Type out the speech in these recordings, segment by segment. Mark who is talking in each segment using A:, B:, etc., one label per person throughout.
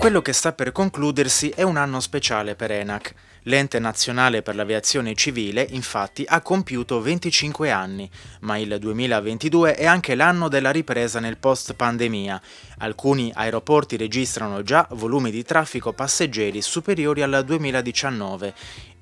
A: Quello che sta per concludersi è un anno speciale per ENAC. L'ente nazionale per l'aviazione civile infatti ha compiuto 25 anni, ma il 2022 è anche l'anno della ripresa nel post-pandemia. Alcuni aeroporti registrano già volumi di traffico passeggeri superiori al 2019.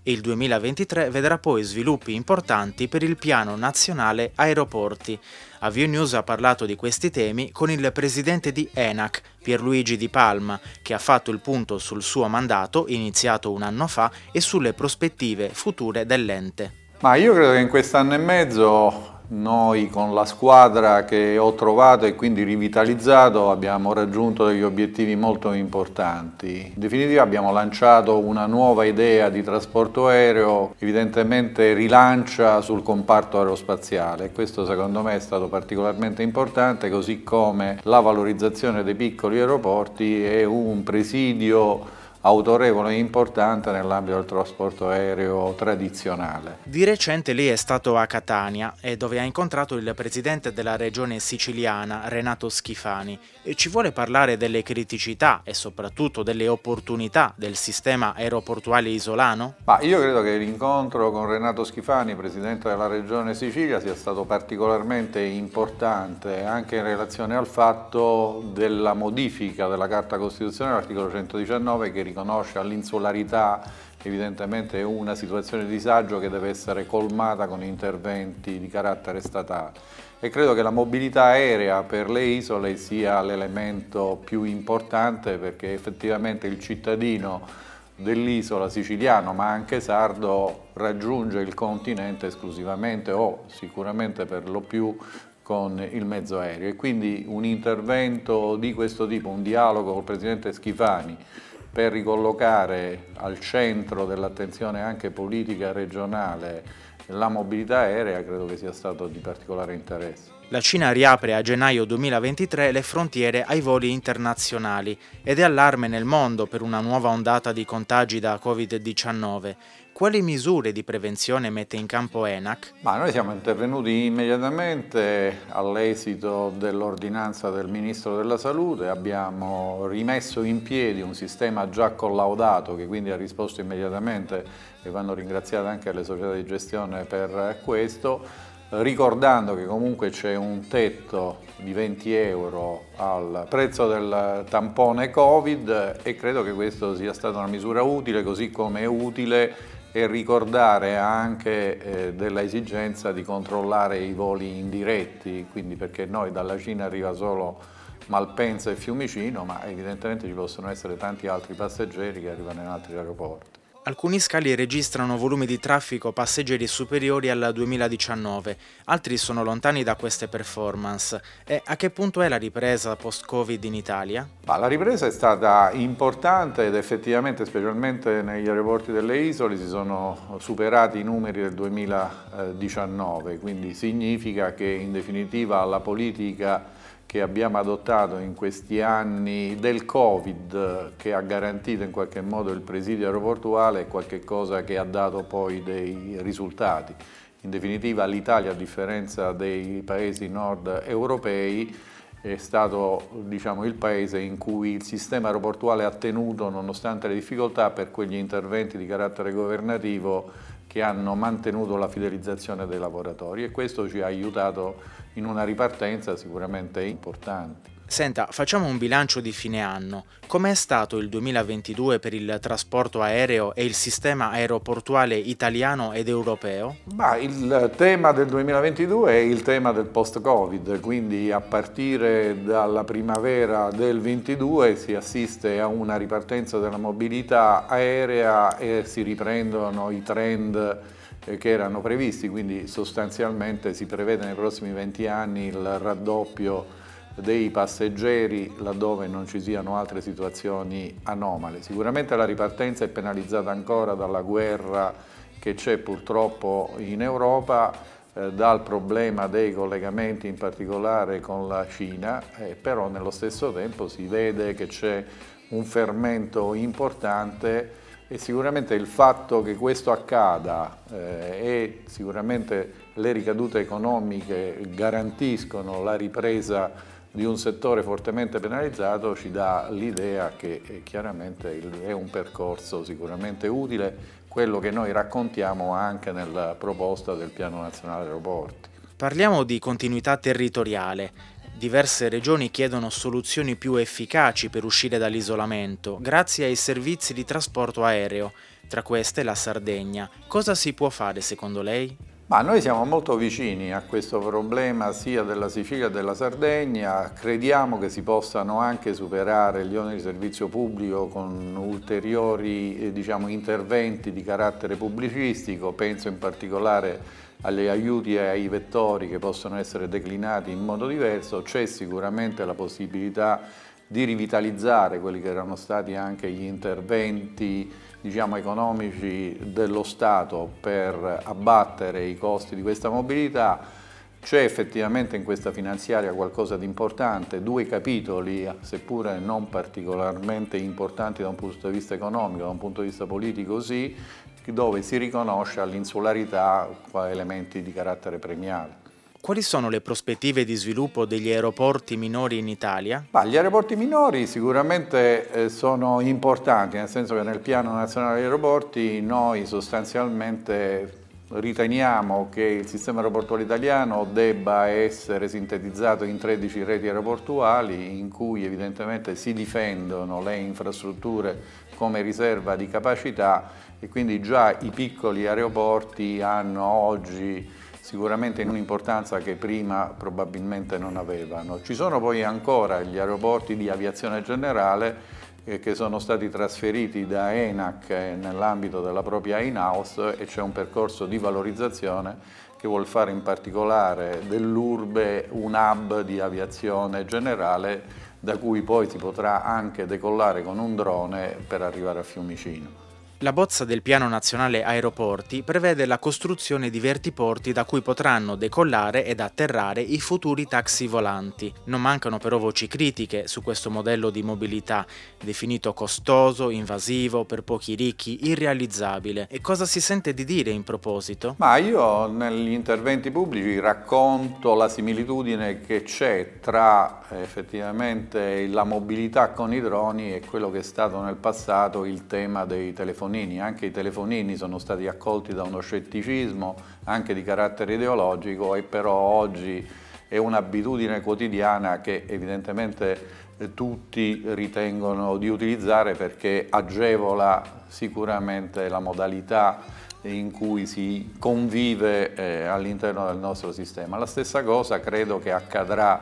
A: Il 2023 vedrà poi sviluppi importanti per il piano nazionale aeroporti. Avio News ha parlato di questi temi con il presidente di ENAC, Pierluigi Di Palma, che ha fatto il punto sul suo mandato, iniziato un anno fa, e sulle prospettive future dell'ente.
B: Ma io credo che in quest'anno e mezzo noi con la squadra che ho trovato e quindi rivitalizzato abbiamo raggiunto degli obiettivi molto importanti. In definitiva abbiamo lanciato una nuova idea di trasporto aereo, evidentemente rilancia sul comparto aerospaziale. Questo secondo me è stato particolarmente importante, così come la valorizzazione dei piccoli aeroporti è un presidio autorevole e importante nell'ambito del trasporto aereo tradizionale.
A: Di recente lì è stato a Catania e eh, dove ha incontrato il presidente della regione siciliana Renato Schifani e ci vuole parlare delle criticità e soprattutto delle opportunità del sistema aeroportuale isolano?
B: Ma io credo che l'incontro con Renato Schifani, presidente della regione Sicilia, sia stato particolarmente importante anche in relazione al fatto della modifica della Carta Costituzionale, l'articolo 119 che riconosce all'insularità, evidentemente una situazione di disagio che deve essere colmata con interventi di carattere statale e credo che la mobilità aerea per le isole sia l'elemento più importante perché effettivamente il cittadino dell'isola siciliano ma anche sardo raggiunge il continente esclusivamente o sicuramente per lo più con il mezzo aereo e quindi un intervento di questo tipo, un dialogo col Presidente Schifani per ricollocare al centro dell'attenzione anche politica regionale la mobilità aerea credo che sia stato di particolare interesse.
A: La Cina riapre a gennaio 2023 le frontiere ai voli internazionali ed è allarme nel mondo per una nuova ondata di contagi da Covid-19. Quali misure di prevenzione mette in campo ENAC? Ma noi siamo intervenuti immediatamente
B: all'esito dell'ordinanza del Ministro della Salute, abbiamo rimesso in piedi un sistema già collaudato che quindi ha risposto immediatamente e vanno ringraziate anche le società di gestione per questo ricordando che comunque c'è un tetto di 20 euro al prezzo del tampone Covid e credo che questa sia stata una misura utile, così come è utile e ricordare anche eh, esigenza di controllare i voli indiretti, quindi perché noi dalla Cina arriva solo Malpensa e Fiumicino, ma evidentemente ci possono essere tanti altri passeggeri che arrivano in altri aeroporti.
A: Alcuni scali registrano volumi di traffico passeggeri superiori al 2019, altri sono lontani da queste performance. E a che punto è la ripresa post-Covid in Italia?
B: la ripresa è stata importante ed effettivamente, specialmente negli aeroporti delle isole, si sono superati i numeri del 2019, quindi significa che in definitiva la politica che abbiamo adottato in questi anni del Covid che ha garantito in qualche modo il presidio aeroportuale è qualcosa che ha dato poi dei risultati. In definitiva l'Italia, a differenza dei paesi nord europei, è stato diciamo, il paese in cui il sistema aeroportuale ha tenuto, nonostante le difficoltà, per quegli interventi di carattere governativo che hanno mantenuto la fidelizzazione dei lavoratori e questo ci
A: ha aiutato in una ripartenza sicuramente importanti. Senta, facciamo un bilancio di fine anno. Com'è stato il 2022 per il trasporto aereo e il sistema aeroportuale italiano ed europeo?
B: Bah, il tema del 2022 è il tema del post-Covid, quindi a partire dalla primavera del 2022 si assiste a una ripartenza della mobilità aerea e si riprendono i trend eh, che erano previsti, quindi sostanzialmente si prevede nei prossimi 20 anni il raddoppio dei passeggeri laddove non ci siano altre situazioni anomale. Sicuramente la ripartenza è penalizzata ancora dalla guerra che c'è purtroppo in Europa, eh, dal problema dei collegamenti in particolare con la Cina, eh, però nello stesso tempo si vede che c'è un fermento importante e sicuramente il fatto che questo accada eh, e sicuramente le ricadute economiche garantiscono la ripresa di un settore fortemente penalizzato ci dà l'idea che eh, chiaramente è un percorso sicuramente utile,
A: quello che noi raccontiamo anche nella proposta del Piano Nazionale Aeroporti. Parliamo di continuità territoriale. Diverse regioni chiedono soluzioni più efficaci per uscire dall'isolamento, grazie ai servizi di trasporto aereo, tra queste la Sardegna. Cosa si può fare secondo lei? Ma noi siamo molto vicini a
B: questo problema sia della Sicilia che della Sardegna, crediamo che si possano anche superare gli oneri di servizio pubblico con ulteriori eh, diciamo, interventi di carattere pubblicistico, penso in particolare agli aiuti e ai vettori che possono essere declinati in modo diverso, c'è sicuramente la possibilità di rivitalizzare quelli che erano stati anche gli interventi diciamo, economici dello Stato per abbattere i costi di questa mobilità. C'è effettivamente in questa finanziaria qualcosa di importante, due capitoli, seppure non particolarmente importanti da un punto di vista economico, da un punto di vista politico sì, dove si riconosce all'insularità elementi di carattere premiale.
A: Quali sono le prospettive di sviluppo degli aeroporti minori in Italia? Ma gli aeroporti
B: minori sicuramente eh, sono importanti, nel senso che nel piano nazionale aeroporti noi sostanzialmente riteniamo che il sistema aeroportuale italiano debba essere sintetizzato in 13 reti aeroportuali in cui evidentemente si difendono le infrastrutture come riserva di capacità e quindi già i piccoli aeroporti hanno oggi sicuramente in un'importanza che prima probabilmente non avevano. Ci sono poi ancora gli aeroporti di aviazione generale eh, che sono stati trasferiti da ENAC eh, nell'ambito della propria in-house e c'è un percorso di valorizzazione che vuol fare in particolare dell'Urbe un hub di aviazione generale da cui poi si potrà anche decollare con un drone per arrivare a Fiumicino.
A: La bozza del Piano Nazionale Aeroporti prevede la costruzione di vertiporti da cui potranno decollare ed atterrare i futuri taxi volanti. Non mancano però voci critiche su questo modello di mobilità, definito costoso, invasivo, per pochi ricchi, irrealizzabile. E cosa si sente di dire in proposito? Ma io negli interventi pubblici
B: racconto la similitudine che c'è tra effettivamente la mobilità con i droni e quello che è stato nel passato il tema dei telefoni telefonini, anche i telefonini sono stati accolti da uno scetticismo anche di carattere ideologico e però oggi è un'abitudine quotidiana che evidentemente eh, tutti ritengono di utilizzare perché agevola sicuramente la modalità in cui si convive eh, all'interno del nostro sistema. La stessa cosa credo che accadrà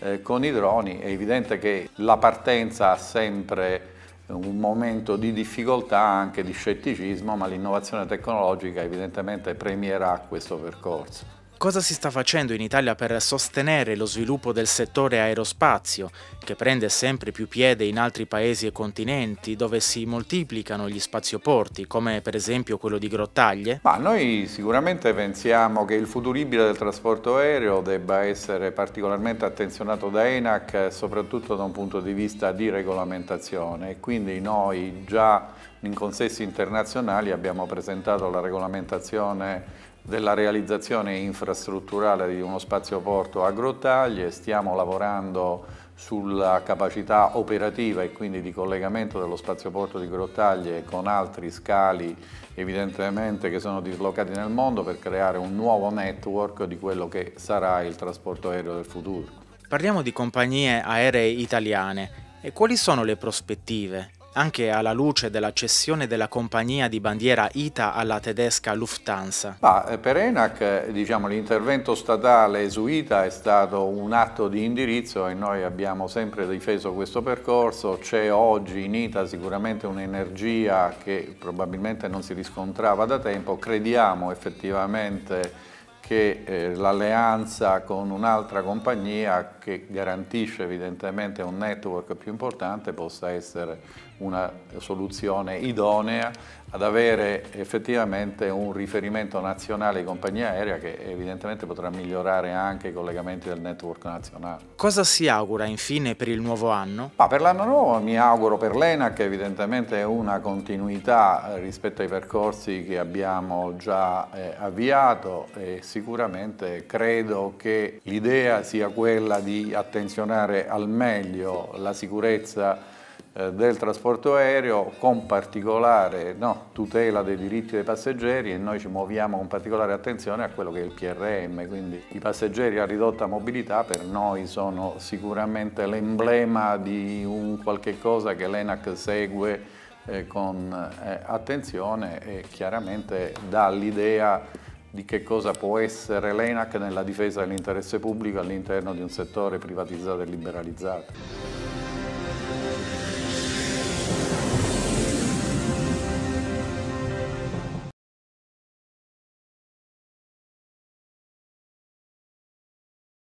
B: eh, con i droni, è evidente che la partenza ha sempre un momento di difficoltà, anche di scetticismo, ma l'innovazione tecnologica evidentemente premierà questo percorso.
A: Cosa si sta facendo in Italia per sostenere lo sviluppo del settore aerospazio, che prende sempre più piede in altri paesi e continenti dove si moltiplicano gli spazioporti, come per esempio quello di Grottaglie? Ma noi sicuramente pensiamo che il futuribile del trasporto
B: aereo debba essere particolarmente attenzionato da ENAC, soprattutto da un punto di vista di regolamentazione. quindi noi già in consessi internazionali abbiamo presentato la regolamentazione della realizzazione infrastrutturale di uno spazio porto a Grottaglie, stiamo lavorando sulla capacità operativa e quindi di collegamento dello spazio porto di Grottaglie con altri scali evidentemente che sono dislocati nel mondo per creare un nuovo network di quello che sarà il trasporto aereo del futuro.
A: Parliamo di compagnie aeree italiane e quali sono le prospettive? anche alla luce della cessione della compagnia di bandiera ITA alla tedesca Lufthansa. Ah, per ENAC eh, diciamo, l'intervento statale
B: su ITA è stato un atto di indirizzo e noi abbiamo sempre difeso questo percorso. C'è oggi in ITA sicuramente un'energia che probabilmente non si riscontrava da tempo. Crediamo effettivamente che eh, l'alleanza con un'altra compagnia che garantisce evidentemente un network più importante possa essere una soluzione idonea ad avere effettivamente un riferimento nazionale di compagnia aerea che evidentemente potrà migliorare anche i collegamenti del network nazionale.
A: Cosa si augura infine per il nuovo anno? Ma per
B: l'anno nuovo mi auguro per l'ENAC evidentemente una continuità eh, rispetto ai percorsi che abbiamo già eh, avviato e sicuramente credo che l'idea sia quella di attenzionare al meglio la sicurezza eh, del trasporto aereo con particolare no, tutela dei diritti dei passeggeri e noi ci muoviamo con particolare attenzione a quello che è il PRM, quindi i passeggeri a ridotta mobilità per noi sono sicuramente l'emblema di un qualche cosa che l'ENAC segue eh, con eh, attenzione e chiaramente dà l'idea di che cosa può essere l'ENAC nella difesa dell'interesse pubblico all'interno di un settore privatizzato e liberalizzato.